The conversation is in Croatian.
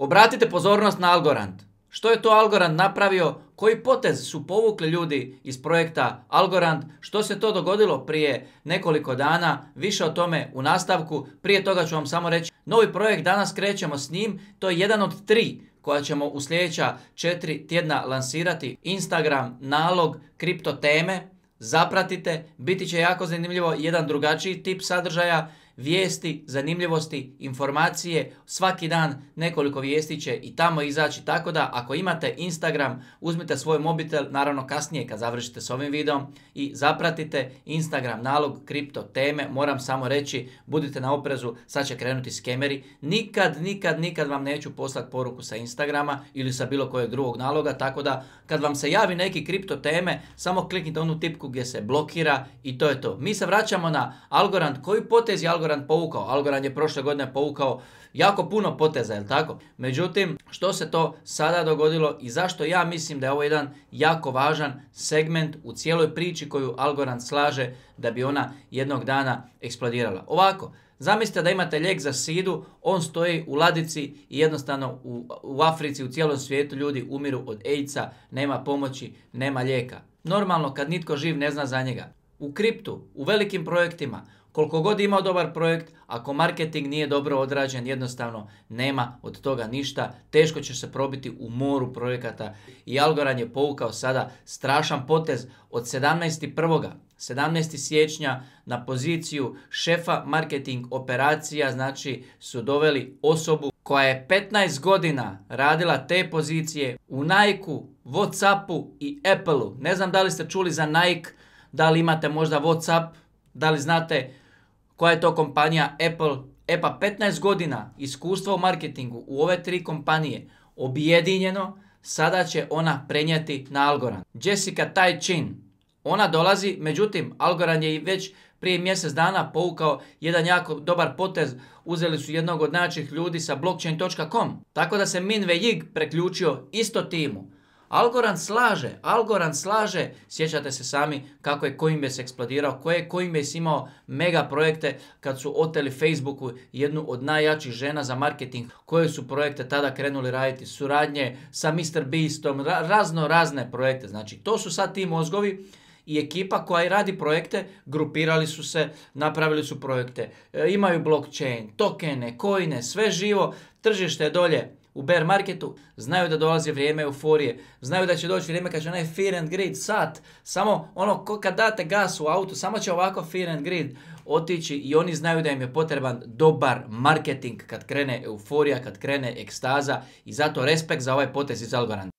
Obratite pozornost na Algorand. Što je to Algorand napravio? Koji potez su povukli ljudi iz projekta Algorand? Što se to dogodilo prije nekoliko dana? Više o tome u nastavku. Prije toga ću vam samo reći novi projekt. Danas krećemo s njim. To je jedan od tri koja ćemo u sljedeća četiri tjedna lansirati. Instagram nalog kripto teme. Zapratite, biti će jako zanimljivo jedan drugačiji tip sadržaja vijesti, zanimljivosti, informacije. Svaki dan nekoliko vijesti će i tamo izaći. Tako da ako imate Instagram, uzmite svoj mobitel, naravno kasnije kad završite s ovim videom i zapratite Instagram nalog kripto teme. Moram samo reći, budite na oprezu, sad će krenuti skemeri. Nikad, nikad, nikad vam neću poslati poruku sa Instagrama ili sa bilo kojeg drugog naloga. Tako da kad vam se javi neki kripto teme, samo kliknite onu tipku gdje se blokira i to je to. Mi se vraćamo na Algorand. Koji potezi Algorand Algorand povukao. Algorand je prošle godine povukao jako puno poteza, jel tako? Međutim, što se to sada dogodilo i zašto ja mislim da je ovo jedan jako važan segment u cijeloj priči koju Algorand slaže da bi ona jednog dana eksplodirala. Ovako, Zamislite da imate lijek za sidu, on stoji u ladici i jednostavno u, u Africi, u cijelom svijetu ljudi umiru od AIDS-a, nema pomoći, nema lijeka. Normalno kad nitko živ ne zna za njega u kriptu, u velikim projektima, koliko god imao dobar projekt, ako marketing nije dobro odrađen, jednostavno nema od toga ništa, teško će se probiti u moru projekata i Algoran je povukao sada strašan potez od 17.1. 17. siječnja na poziciju šefa marketing operacija, znači su doveli osobu koja je 15 godina radila te pozicije u nike Whatsappu i Appleu. Ne znam da li ste čuli za Nike, da li imate možda Whatsapp, da li znate koja je to kompanija Apple. Epa, 15 godina iskustva u marketingu u ove tri kompanije objedinjeno sada će ona prenijeti na Algoran. Jessica Tai Chin, ona dolazi, međutim Algoran je i već prije mjesec dana poukao jedan jako dobar potez, uzeli su jednog od najjačih ljudi sa blockchain.com. Tako da se Min Vejig preključio isto timu. Algorand slaže, Algoran slaže, sjećate se sami kako je Coinbase eksplodirao, koje je Coinbase imao mega projekte kad su oteli Facebooku jednu od najjačih žena za marketing, koje su projekte tada krenuli raditi, suradnje sa Mr. Beastom, razno razne projekte, znači to su sad ti mozgovi i ekipa koja i radi projekte, grupirali su se, napravili su projekte, e, imaju blockchain, tokene, koine, sve živo, tržište je dolje, u bear marketu, znaju da dolazi vrijeme euforije, znaju da će doći vrijeme kad će onaj fear and greed sat, samo ono kad date gas u autu, samo će ovako fear and greed otići i oni znaju da im je potreban dobar marketing kad krene euforija, kad krene ekstaza i zato respekt za ovaj potez iz Algorand.